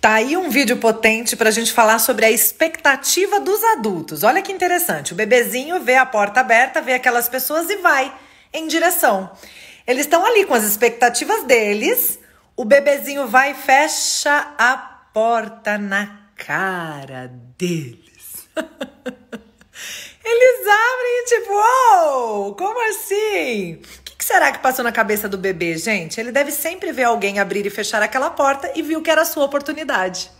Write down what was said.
Tá aí um vídeo potente para a gente falar sobre a expectativa dos adultos. Olha que interessante. O bebezinho vê a porta aberta, vê aquelas pessoas e vai em direção. Eles estão ali com as expectativas deles. O bebezinho vai e fecha a porta na cara deles. Eles abrem e tipo, oh, como assim? será que passou na cabeça do bebê, gente? Ele deve sempre ver alguém abrir e fechar aquela porta e viu que era a sua oportunidade.